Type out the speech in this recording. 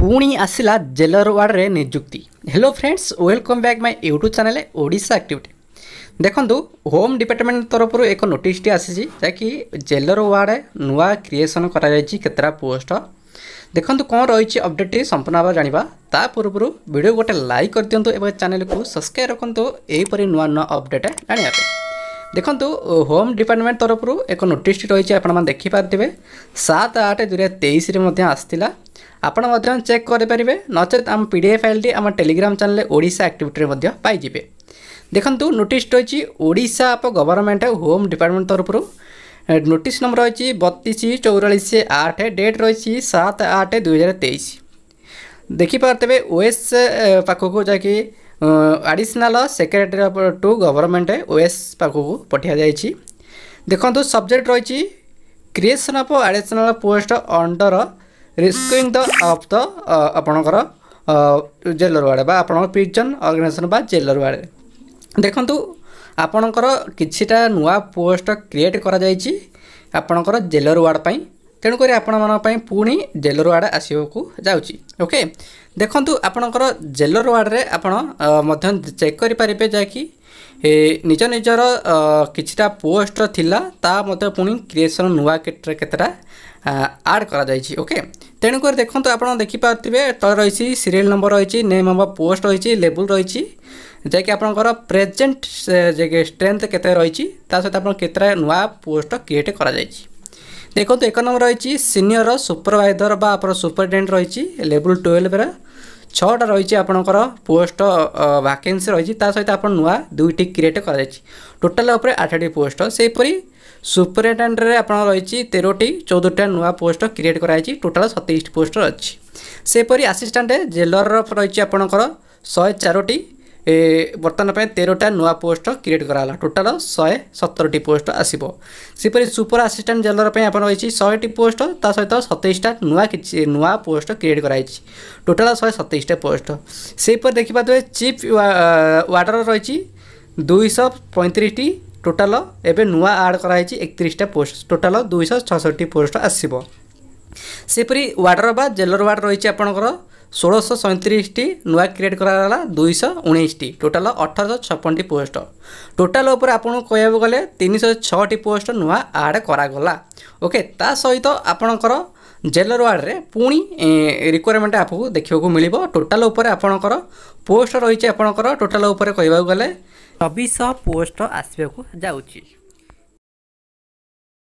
ପୁଣି ଆସିଲା ଜେଲର ୱାର୍ଡ଼ରେ ନିଯୁକ୍ତି hello friends welcome back my YouTube channel Odisha activity ଦେଖନ୍ତୁ ହୋମ୍ ଡିପାର୍ଟମେଣ୍ଟ ତରଫରୁ ଏକ ନୋଟିସ୍ଟି ଆସିଛି ଯାହାକି ଜେଲର ୱାର୍ଡ଼ ନୂଆ କ୍ରିଏସନ୍ କରାଯାଇଛି କେତେଟା ପୋଷ୍ଟ ଦେଖନ୍ତୁ କ'ଣ ରହିଛି ଅପଡ଼େଟ୍ଟି ସମ୍ପୂର୍ଣ୍ଣ ଭାବରେ ଜାଣିବା ତା ପୂର୍ବରୁ ଭିଡ଼ିଓ ଗୋଟେ ଲାଇକ୍ କରିଦିଅନ୍ତୁ ଏବଂ ଚ୍ୟାନେଲ୍କୁ ସବସ୍କ୍ରାଇବ୍ ରଖନ୍ତୁ ଏହିପରି ନୂଆ ନୂଆ ଅପଡ଼େଟ୍ ଆଣିବା ପାଇଁ ଦେଖନ୍ତୁ ହୋମ୍ ଡିପାର୍ଟମେଣ୍ଟ ତରଫରୁ ଏକ ନୋଟିସ୍ଟି ରହିଛି ଆପଣମାନେ ଦେଖିପାରୁଥିବେ ସାତ ଆଠ ଦୁଇହଜାର ତେଇଶରେ ମଧ୍ୟ ଆସିଥିଲା ଆପଣ ମଧ୍ୟ ଚେକ୍ କରିପାରିବେ ନଚେତ୍ ଆମ ପି ଡି ଏଫ୍ ଫାଇଲ୍ଟି ଆମ ଟେଲିଗ୍ରାମ ଚ୍ୟାନେଲ୍ ଓଡ଼ିଶା ଆକ୍ଟିଭିଟିରେ ମଧ୍ୟ ପାଇଯିବେ ଦେଖନ୍ତୁ ନୋଟିସ୍ ରହିଛି Odisha of government home department ତରଫରୁ ନୋଟିସ୍ ନମ୍ବର ରହିଛି ବତିଶ ଚଉରାଳିଶ ଆଠ ଡେଟ୍ ରହିଛି ସାତ ଆଠ ଦୁଇହଜାର ତେଇଶ ଦେଖିପାରୁଥିବେ ଓଏସ୍ ପାଖକୁ ଯାଇକି additional secretary to government OS ପାଖକୁ ପଠାଯାଇଛି ଦେଖନ୍ତୁ ସବଜେକ୍ଟ ରହିଛି creation of additional post under ରିସ୍କିଂ ଦ ଅଫ୍ ଦ ଆପଣଙ୍କର ଜେଲର ୱାର୍ଡ଼ ବା ଆପଣଙ୍କର ପ୍ରିଜନ୍ ଅର୍ଗାନାଇଜେସନ୍ ବା ଜେଲର ୱାର୍ଡ଼ ଦେଖନ୍ତୁ ଆପଣଙ୍କର କିଛିଟା ନୂଆ ପୋଷ୍ଟ କ୍ରିଏଟ୍ କରାଯାଇଛି ଆପଣଙ୍କର ଜେଲର ୱାର୍ଡ଼ ପାଇଁ ତେଣୁକରି ଆପଣମାନଙ୍କ ପାଇଁ ପୁଣି ଜେଲର ୱାର୍ଡ଼ ଆସିବାକୁ ଯାଉଛି ଓକେ ଦେଖନ୍ତୁ ଆପଣଙ୍କର ଜେଲର ୱାର୍ଡ଼ରେ ଆପଣ ମଧ୍ୟ ଚେକ୍ କରିପାରିବେ ଯାହାକି ନିଜ ନିଜର କିଛିଟା ପୋଷ୍ଟ ଥିଲା ତା ମଧ୍ୟ ପୁଣି କ୍ରିଏସନ୍ ନୂଆ କିଟ୍ରେ କେତେଟା ଆଡ଼୍ କରାଯାଇଛି ଓକେ ତେଣୁକରି ଦେଖନ୍ତୁ ଆପଣ ଦେଖିପାରୁଥିବେ ତଳେ ରହିଛି ସିରିଏଲ୍ ନମ୍ବର ରହିଛି ନେମ୍ ଅଫ୍ ପୋଷ୍ଟ ରହିଛି ଲେବୁଲ୍ ରହିଛି ଯାହାକି ଆପଣଙ୍କର ପ୍ରେଜେଣ୍ଟ ଷ୍ଟ୍ରେନ୍ଥ କେତେ ରହିଛି ତା ସହିତ ଆପଣ କେତେଟା ନୂଆ ପୋଷ୍ଟ କ୍ରିଏଟ୍ କରାଯାଇଛି দেখুন এক নম্বর রয়েছে সিনিয়র সুপরভাইজর বা আপনার সুপরিটেডেন্ট রয়েছে লেভেল টুয়েলভের ছটা রয়েছে আপনার পোস্ট ভ্যাকেন্সি রয়েছে তা সহ আপনার নূয়া দুইটি ক্রিয়েট করা যাই টোটাল উপরে আঠটি পোস্ট সেইপরি সুপরিটেডেন্টরে আপনার রয়েছে তেরোটি চৌদটা নূয়া পোস্ট ক্রিয়েট করা হয়েছে টোটাল সতেইশটি পোস্ট রয়েছে সেইপরি আসিষ্টাণ্ট জেলর রয়েছে আপনার শহে চারোটি ବର୍ତ୍ତମାନ ପାଇଁ ତେରଟା ନୂଆ ପୋଷ୍ଟ କ୍ରିଏଟ୍ କରାଗଲା ଟୋଟାଲ୍ ଶହେ ସତରଟି ପୋଷ୍ଟ ଆସିବ ସେପରି ସୁପର ଆସିଷ୍ଟାଣ୍ଟ ଜେଲର ପାଇଁ ଆପଣ ରହିଛି ଶହେଟି ପୋଷ୍ଟ ତା ସହିତ ସତେଇଶଟା ନୂଆ କିଛି ନୂଆ ପୋଷ୍ଟ କ୍ରିଏଟ୍ କରାଯାଇଛି ଟୋଟାଲ୍ ଶହେ ସତେଇଶଟା ପୋଷ୍ଟ ସେହିପରି ଦେଖିବା ତେବେ ଚିଫ୍ ୱାର୍ଡ଼ର ରହିଛି ଦୁଇଶହ ପଇଁତିରିଶଟି ଟୋଟାଲ୍ ଏବେ ନୂଆ ଆଡ଼୍ କରାହେଇଛି ଏକତିରିଶଟା ପୋଷ୍ଟ ଟୋଟାଲ୍ ଦୁଇଶହ ଛଅଷଠି ପୋଷ୍ଟ ଆସିବ ସେହିପରି ୱାର୍ଡ଼ର ବା ଜେଲର ୱାର୍ଡ଼ ରହିଛି ଆପଣଙ୍କର ষোলশো সৈঁত্রিশটি নূয়া ক্রিয়েট করা দুইশ উনিশটি টোটাল অঠরশ ছপনটি পোস্ট টোটাল উপরে আপনার কহবাকে গেলে তিনশ ছটি পোস্ট নূয়া আড করা ওকে তা সহিত আপনার জেলর ওয়ার্ডে পুঁ রিকোয়ারমেন্ট আপনার দেখা মিলব টোটাল উপরে আপনার পোস্ট রয়েছে আপনার টোটাল উপরে কহবাকে গেলে চবিশ পোস্ট আসবাক যাচ্ছি